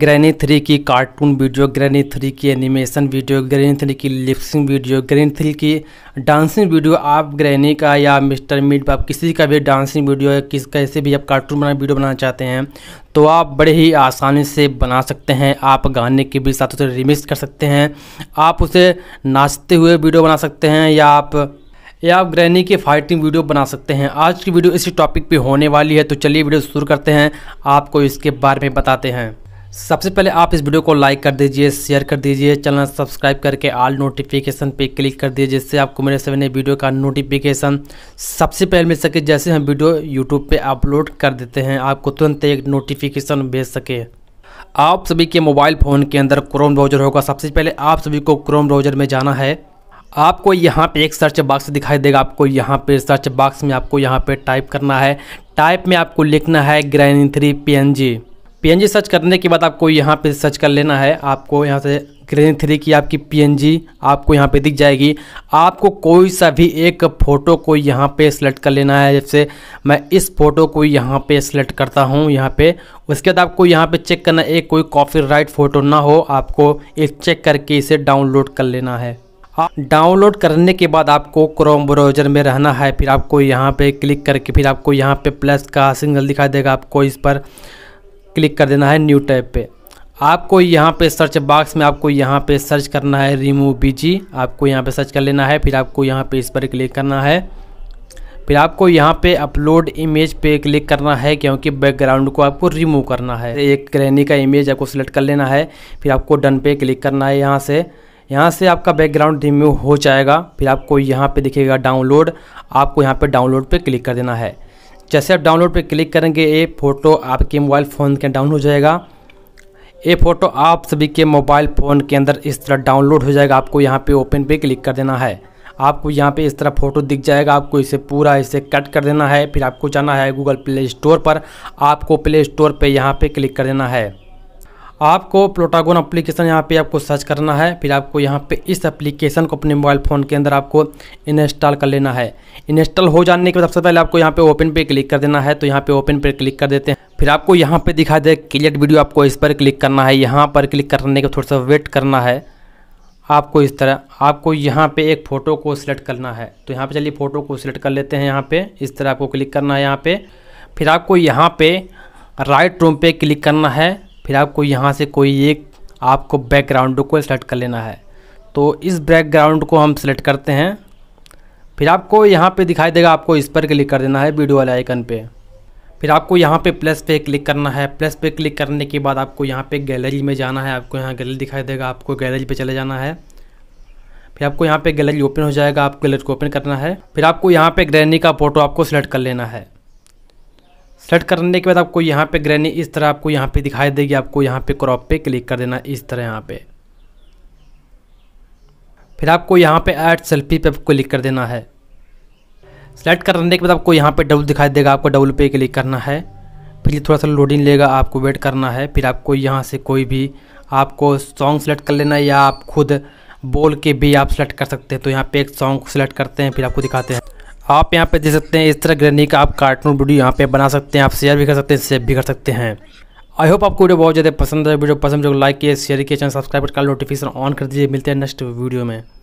granny three की cartoon video Granny three की animation video Granny three की lip sync video Granny three की dancing video आप Granny का या मिस्टर मीट आप किसी का भी डांसिंग वीडियो या किस कैसे भी आप कार्टून बना वीडियो बनाना चाहते हैं तो आप बड़े ही आसानी से बना सकते हैं आप गाने के भी साथ उसे रिमिक्स कर सकते हैं आप उसे नाचते हुए वीडियो बना सकते हैं या आप या आप ग्रैनी की फाइटिंग वीडियो बना सकते हैं आज की वीडियो इसी टॉपिक पर होने वाली है तो चलिए वीडियो शुरू करते हैं आपको इसके बारे में बताते हैं सबसे पहले आप इस वीडियो को लाइक कर दीजिए शेयर कर दीजिए चैनल सब्सक्राइब करके ऑल नोटिफिकेशन पे क्लिक कर दीजिए जिससे आपको मेरे सभी नए वीडियो का नोटिफिकेशन सबसे पहले मिल सके जैसे हम वीडियो यूट्यूब पे अपलोड कर देते हैं आपको तुरंत एक नोटिफिकेशन भेज सके आप सभी के मोबाइल फ़ोन के अंदर क्रोम ब्राउज़र होगा सबसे पहले आप सभी को क्रोम ब्राउज़र में जाना है आपको यहाँ पे एक सर्च बॉक्स दिखाई देगा आपको यहाँ पे सर्च बॉक्स में आपको यहाँ पे टाइप करना है टाइप में आपको लिखना है Granny three P P search करने के बाद आपको यहाँ पे सर्च कर लेना है आपको यहाँ से ग्रेन थ्री की आपकी पी आपको यहाँ पे दिख जाएगी आपको कोई सा भी एक फ़ोटो को यहाँ पे सेलेक्ट कर लेना है जैसे मैं इस फ़ोटो को यहाँ पे सेलेक्ट करता हूँ यहाँ पे उसके बाद आपको यहाँ पे चेक करना एक कोई कॉपीराइट फ़ोटो ना हो आपको एक चेक करके इसे डाउनलोड कर लेना है डाउनलोड करने के बाद आपको क्रोम ब्राउजर में रहना है फिर आपको यहाँ पे क्लिक करके फिर आपको यहाँ पे प्लस का सिग्नल दिखाई देगा आपको इस पर क्लिक कर देना है न्यू टैब पे आपको यहाँ पे सर्च बॉक्स में आपको यहाँ पे सर्च करना है रिमूव बीजी आपको यहाँ पे सर्च कर लेना है फिर आपको यहाँ पे इस पर क्लिक करना है फिर आपको यहाँ पे अपलोड इमेज पे क्लिक करना है क्योंकि बैकग्राउंड को आपको रिमूव करना है एक ग्रहणी का इमेज आपको सिलेक्ट कर लेना है फिर आपको डन पे क्लिक करना है यहाँ से यहाँ से आपका बैकग्राउंड रिमूव हो जाएगा फिर आपको यहाँ पे दिखेगा डाउनलोड आपको यहाँ पे डाउनलोड पे क्लिक कर देना है जैसे आप डाउनलोड पर क्लिक करेंगे ये फ़ोटो आपके मोबाइल फ़ोन के डाउन हो जाएगा ये फ़ोटो आप सभी के मोबाइल फ़ोन के अंदर इस तरह डाउनलोड हो जाएगा आपको यहाँ पे ओपन पे क्लिक कर देना है आपको यहाँ पे इस तरह फ़ोटो दिख जाएगा आपको इसे पूरा इसे कट कर देना है फिर आपको जाना है गूगल प्ले स्टोर पर आपको प्ले स्टोर पर यहाँ पर क्लिक कर देना है आपको प्लोटागोन अप्लीकेशन यहाँ पे आपको सर्च करना है फिर आपको यहाँ पे इस एप्लीकेशन को अपने मोबाइल फ़ोन के अंदर आपको इंस्टॉल कर लेना है इंस्टॉल हो जाने के बाद सबसे पहले आपको यहाँ पे ओपन पे क्लिक कर देना है तो यहाँ पे ओपन पे क्लिक कर देते हैं फिर आपको यहाँ पे दिखा दे क्लियर वीडियो आपको इस पर क्लिक करना है यहाँ पर क्लिक करने के थोड़ा सा वेट करना है आपको इस तरह आपको यहाँ पर एक फ़ोटो को सिलेक्ट करना है तो यहाँ पर चलिए फ़ोटो को सिलेक्ट कर लेते हैं यहाँ पर इस तरह आपको क्लिक करना है यहाँ पर फिर आपको यहाँ पर राइट रूम पे क्लिक करना है फिर आपको यहाँ से कोई एक आपको बैकग्राउंड को सेलेक्ट कर लेना है तो इस बैकग्राउंड को हम सेलेक्ट करते हैं फिर आपको यहाँ पे दिखाई देगा आपको इस पर क्लिक कर देना है वीडियो वाले आइकन पे फिर आपको यहाँ पे प्लस पे क्लिक करना है प्लस पे क्लिक करने के बाद आपको यहाँ पे गैलरी में जाना है आपको यहाँ गैलरी दिखाई देगा आपको गैलरी पे चले जाना है फिर आपको यहाँ पे गैलरी ओपन हो जाएगा आपको गैलरी को ओपन करना है फिर आपको यहाँ पे ग्रैनी का फ़ोटो आपको सेलेक्ट कर लेना है सेलेक्ट करने के बाद आपको यहाँ पे ग्रैनी इस तरह आपको यहाँ पे दिखाई देगी आपको यहाँ पे क्रॉप पे क्लिक कर देना इस तरह यहाँ पे फिर आपको यहाँ पे ऐड सेल्फी पे क्लिक कर देना है सेलेक्ट करने के बाद आपको यहाँ पे डबल दिखाई देगा आपको डबल पे क्लिक करना है फिर थोड़ा सा लोडिंग लेगा आपको वेट करना है फिर आपको यहाँ से कोई भी आपको सॉन्ग सेलेक्ट कर लेना है या आप खुद बोल के भी आप सेलेक्ट कर सकते हैं तो यहाँ पे एक सॉन्ग सेलेक्ट करते हैं फिर आपको दिखाते हैं आप यहाँ पे देख सकते हैं इस तरह ग्रैनी का आप कार्टून वीडियो यहाँ पे बना सकते हैं आप शेयर भी कर सकते हैं सेव भी कर सकते हैं आई होप आपको वीडियो बहुत ज़्यादा पसंद है वीडियो पसंद जो लाइक तो किए शेयर किए चैनल सब्सक्राइब कर नोटिफिकेशन ऑन कर दीजिए मिलते हैं नेक्स्ट वीडियो में